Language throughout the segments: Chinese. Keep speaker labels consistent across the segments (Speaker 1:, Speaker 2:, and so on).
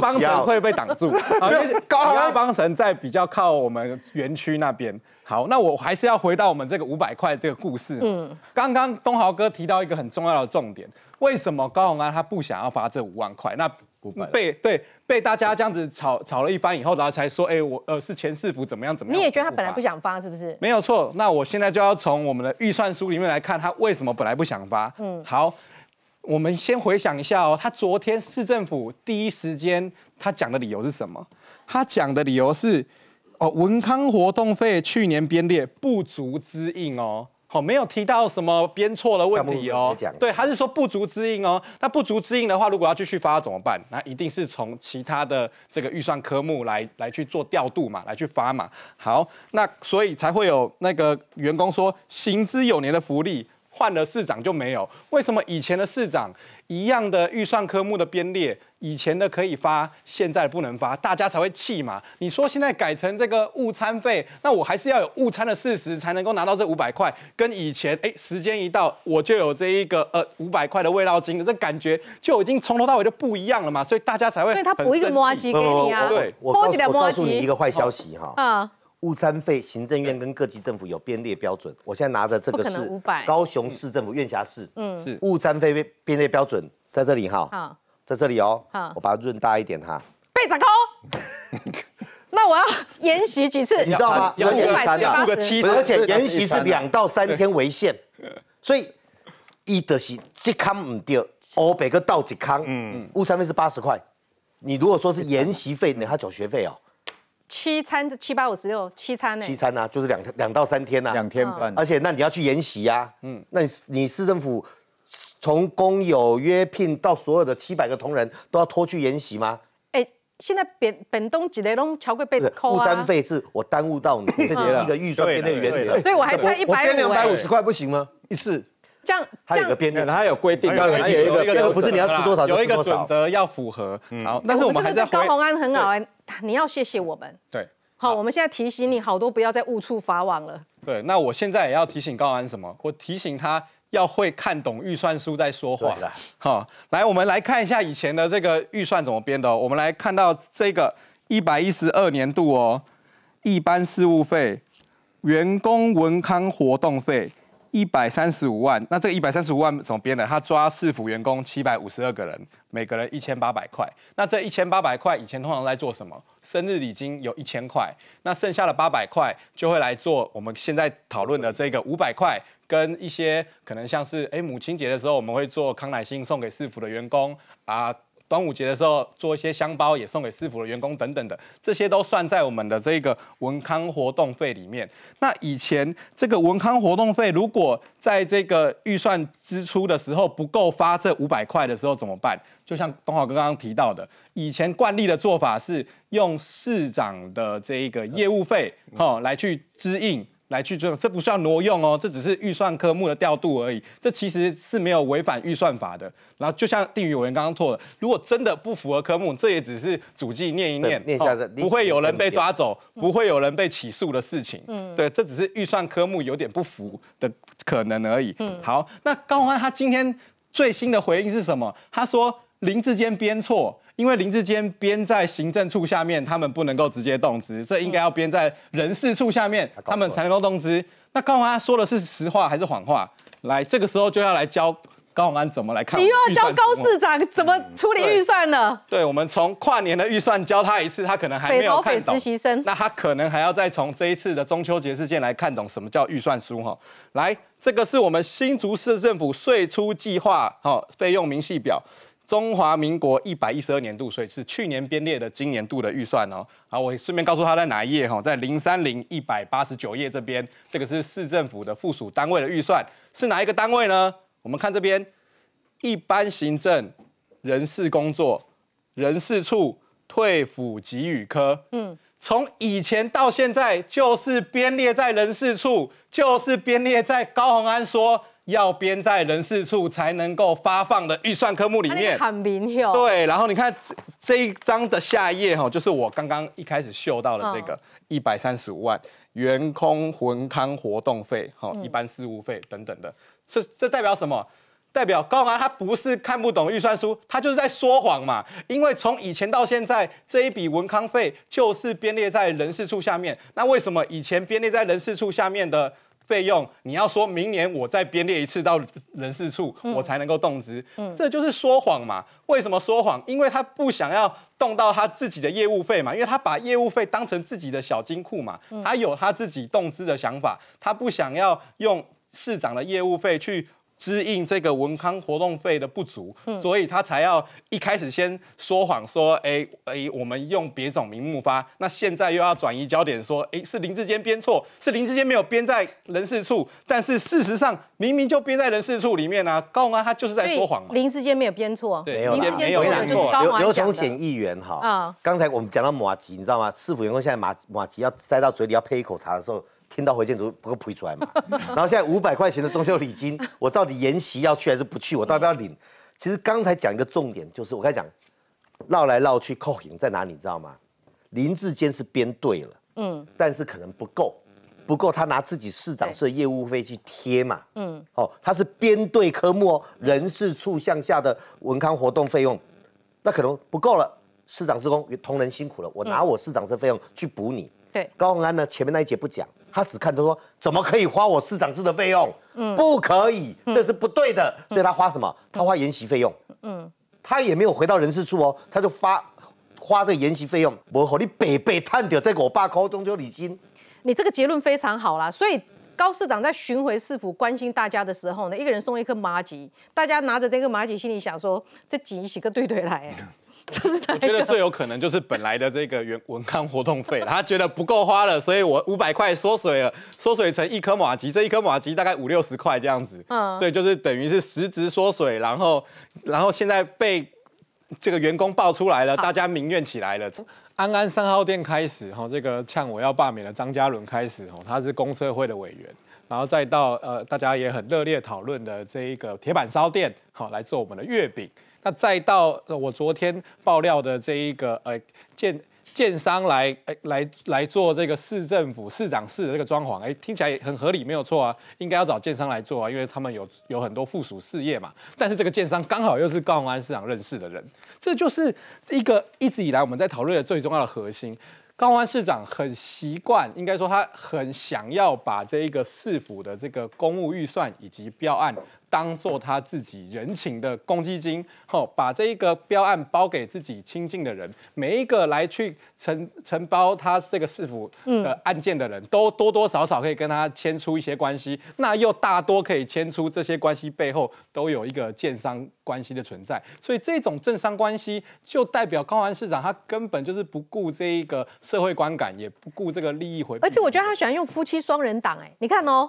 Speaker 1: 帮城会被挡住，因 为
Speaker 2: 高雄帮城在比较靠我们园区那边。好，那我还是要回到我们这个五百块这个故事。嗯，刚刚东豪哥提到一个很重要的重点，为什么高雄啊他不想要发这五万块？那被对被大家这样子炒炒了一番以后，然后才说，哎，我呃是前四府怎么样怎么样？你也觉得他本来不
Speaker 1: 想发是不是？没
Speaker 2: 有错。那我现在就要从我们的预算书里面来看，他为什么本来不想发？嗯，好。我们先回想一下哦，他昨天市政府第一时间他讲的理由是什么？他讲的理由是，哦，文康活动费去年编列不足之应哦，好，没有提到什么编错了问题哦，对，他是说不足之应哦。那不足之应的话，如果要继续发怎么办？那一定是从其他的这个预算科目来来去做调度嘛，来去发嘛。好，那所以才会有那个员工说，行之有年的福利。换了市长就没有？为什么以前的市长一样的预算科目的编列，以前的可以发，现在不能发，大家才会气嘛？你说现在改成这个误餐费，那我还是要有误餐的事实才能够拿到这五百块，跟以前哎时间一到我就有这一个呃五百块的慰劳金的这感觉，就已经从头到尾就不一样了嘛，所以大家才会。所以他补一个
Speaker 1: 磨机给你啊，对，我告诉你一个坏消息
Speaker 3: 哈。物餐费，行政院跟各级政府有编列标准。我现在拿着这个是高雄市政府院辖市，嗯，是物餐费编列标准在这里哈。好，在这里哦。好，我把它润大一点哈。
Speaker 1: 被子高，那我要延习几次？你知道吗？要延习要录个七而且延习是两到
Speaker 3: 三天为限。所以一的是健康唔对，欧北个到健康。嗯，误餐费是八十块，你如果说是延习费，你还缴学费哦。
Speaker 1: 七餐这七八五十六七餐呢？七
Speaker 3: 餐呢，就是两两到三天呐。两天半。而且那你要去研习呀。嗯。那你市政府从工友约聘到所有的七百个同仁都要拖去研习吗？
Speaker 1: 哎，现在本本东几类拢桥过被扣啊。午餐费
Speaker 3: 是，我耽误到你，这是一个预算编列原则。所以我还差一百五十块不行吗？一次。
Speaker 1: 这样。这样。
Speaker 3: 个
Speaker 2: 编的，定。有规定。刚还有一个，不是你要吃多少，有一个准则要符合。好。但是我们这个高红安
Speaker 1: 很好哎。你要谢谢我们，对，好，我们现在提醒你好多不要再误触法网了。
Speaker 2: 对，那我现在也要提醒高安什么？我提醒他要会看懂预算书再说话。好，来，我们来看一下以前的这个预算怎么编的。我们来看到这个一百一十二年度哦，一般事务费、员工文康活动费。一百三十五万，那这个一百三十五万怎么编的？他抓市府员工七百五十二个人，每个人一千八百块。那这一千八百块以前通常在做什么？生日礼金有一千块，那剩下的八百块就会来做我们现在讨论的这个五百块，跟一些可能像是哎母亲节的时候我们会做康乃馨送给市府的员工啊。端午节的时候做一些香包也送给师傅的员工等等的，这些都算在我们的这个文康活动费里面。那以前这个文康活动费如果在这个预算支出的时候不够发这五百块的时候怎么办？就像东好哥刚刚提到的，以前惯例的做法是用市长的这个业务费哈来去支应。来去做，这不是要挪用哦，这只是预算科目的调度而已，这其实是没有违反预算法的。然后就像定语委员刚刚错了，如果真的不符合科目，这也只是主计念一念，念一下，不会有人被抓走，不会有人被起诉的事情。嗯，对，这只是预算科目有点不符的可能而已。嗯，好，那高宏安他今天最新的回应是什么？他说林志坚编错。因为林志坚编在行政处下面，他们不能够直接动资，这应该要编在人事处下面，他们才能够动资。那高宏安说的是实话还是谎话？来，这个时候就要来教高宏安怎么来看。你又要教高市
Speaker 1: 长怎么处理预算呢？
Speaker 2: 对，我们从跨年的预算教他一次，他可能还没有看懂。那他可能还要再从这一次的中秋节事件来看懂什么叫预算书哈。来，这个是我们新竹市政府税出计划好费用明细表。中华民国一百一十二年度，所以是去年编列的，今年度的预算哦。好，我顺便告诉他在哪一页哈，在零三零一百八十九页这边。这个是市政府的附属单位的预算，是哪一个单位呢？我们看这边，一般行政、人事工作、人事处、退抚给予科。嗯，从以前到现在，就是编列在人事处，就是编列在高鸿安说。要编在人事处才能够发放的预算科目里面。很
Speaker 1: 明显。对，
Speaker 2: 然后你看这这一张的下一页哈，就是我刚刚一开始秀到的这个一百三十五万元空文康活动费，哈，一般事务费等等的。这这代表什么？代表高华他不是看不懂预算书，他就是在说谎嘛。因为从以前到现在，这一笔文康费就是编列在人事处下面。那为什么以前编列在人事处下面的？费用，你要说明年我再编列一次到人事处，我才能够动资，这就是说谎嘛？为什么说谎？因为他不想要动到他自己的业务费嘛，因为他把业务费当成自己的小金库嘛，他有他自己动资的想法，他不想要用市长的业务费去。支应这个文康活动费的不足，所以他才要一开始先说谎说，哎哎，我们用别种名目发。那现在又要转移焦点说，哎，是林志坚编错，是林志坚没有编在人事处。但是事实上明明就编在人事处里面啊，高
Speaker 3: 安他就是在说谎。
Speaker 1: 林志坚没有编错，没有编错。刘刘崇显
Speaker 3: 议员哈，刚才我们讲到马吉，你知道吗？市府员工现在马马吉要塞到嘴里要配一口茶的时候。听到回建族不够推出来嘛？然后现在五百块钱的中秋礼金，我到底延袭要去还是不去？我到底要领？其实刚才讲一个重点，就是我刚才讲绕来绕去扣影在哪里，你知道吗？林志坚是编对了，嗯，但是可能不够，不够他拿自己市长社业务费去贴嘛，嗯，哦，他是编对科目哦，人事处向下的文康活动费用，那可能不够了，市长社工同仁辛苦了，我拿我市长社费用去补你。对，高鸿安呢，前面那一节不讲。他只看他说怎么可以花我市长室的费用？嗯，不可以，这是不对的。所以他花什么？他花研习费用。嗯，他也没有回到人事处哦，他就发花这研习费用。我靠，你北北探底再给我爸扣中秋礼金。
Speaker 1: 你这个结论非常好啦。所以高市长在巡回市府关心大家的时候呢，一个人送一颗麻吉，大家拿着这个麻吉，心里想说这挤起个对对来。
Speaker 2: 我觉得最有可能就是本来的这个员文康活动费，他觉得不够花了，所以我五百块缩水了，缩水成一颗马吉，这一颗马吉大概五六十块这样子，嗯，所以就是等于是实质缩水，然后，然后现在被这个员工爆出来了，大家民怨起来了，安安三号店开始，哈，这个呛我要罢免了张嘉伦开始，哈，他是公车会的委员，然后再到呃，大家也很热烈讨论的这一个铁板烧店，好来做我们的月饼。那再到我昨天爆料的这一个呃建建商来哎来来做这个市政府市长市的这个装潢哎听起来很合理没有错啊应该要找建商来做啊因为他们有有很多附属事业嘛但是这个建商刚好又是高雄市长认识的人这就是一个一直以来我们在讨论的最重要的核心高雄市长很习惯应该说他很想要把这一个市府的这个公务预算以及标案。当做他自己人情的公积金，吼，把这一个标案包给自己亲近的人，每一个来去承承包他这个市府的案件的人都多多少少可以跟他牵出一些关系，那又大多可以牵出这些关系背后都有一个建商关系的存在，所以这种政商关系就代表高安市长他根本就是不顾这一个社会观感，也不顾这个利益回而且我
Speaker 1: 觉得他喜欢用夫妻双人档，哎，你看哦。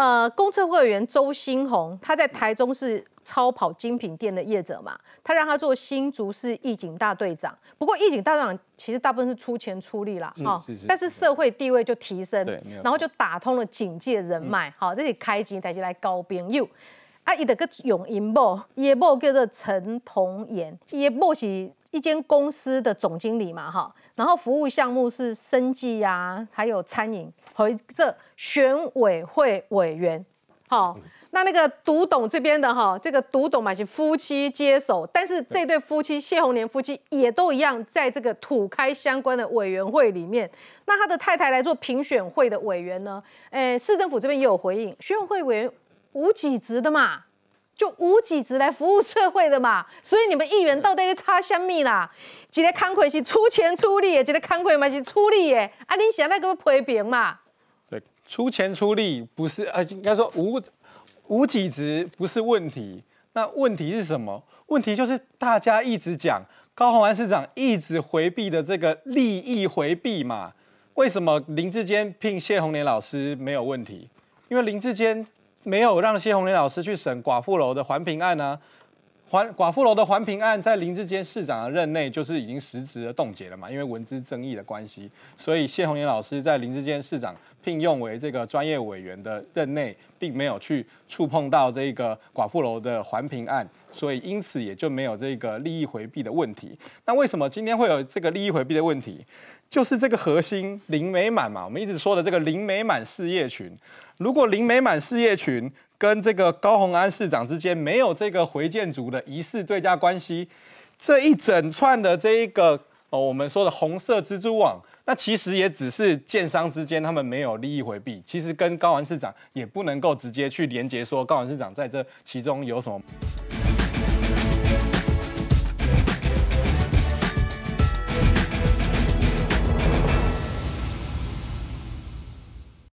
Speaker 1: 呃，公测会员周新红，他在台中是超跑精品店的业者嘛，他让他做新竹市义警大队长。不过义警大队长其实大部分是出钱出力啦，哈，但是社会地位就提升，然后就打通了警界人脉，好，这里开机台基来高朋又。啊，伊得个用伊某，伊的某叫做陈彤彦，伊的某是。一间公司的总经理嘛，哈，然后服务项目是生计呀，还有餐饮和这选委会委员，好，那那个独董这边的哈，这个独董嘛是夫妻接手，但是这对夫妻谢红年夫妻也都一样，在这个土开相关的委员会里面，那他的太太来做评选会的委员呢？诶，市政府这边也有回应，选委会委员无兼职的嘛。就无己职来服务社会的嘛，所以你们议员到底在擦什么啦？觉个康慨是出钱出力耶，觉得慷慨嘛是出力耶，啊，你现在怎么批评嘛？
Speaker 2: 对，出钱出力不是，呃，应该说无无己职不是问题，那问题是什么？问题就是大家一直讲高鸿安市长一直回避的这个利益回避嘛？为什么林志坚聘谢红莲老师没有问题？因为林志坚。没有让谢红林老师去审寡妇楼的环评案啊，环寡妇楼的环评案在林志坚市长的任内就是已经实质的冻结了嘛，因为文字争议的关系，所以谢红林老师在林志坚市长聘用为这个专业委员的任内，并没有去触碰到这个寡妇楼的环评案，所以因此也就没有这个利益回避的问题。那为什么今天会有这个利益回避的问题？就是这个核心林美满嘛，我们一直说的这个林美满事业群。如果林美满事业群跟这个高鸿安市长之间没有这个回建组的疑似对价关系，这一整串的这一个哦，我们说的红色蜘蛛网，那其实也只是建商之间他们没有利益回避，其实跟高安市长也不能够直接去连接说高安市长在这其中有什么。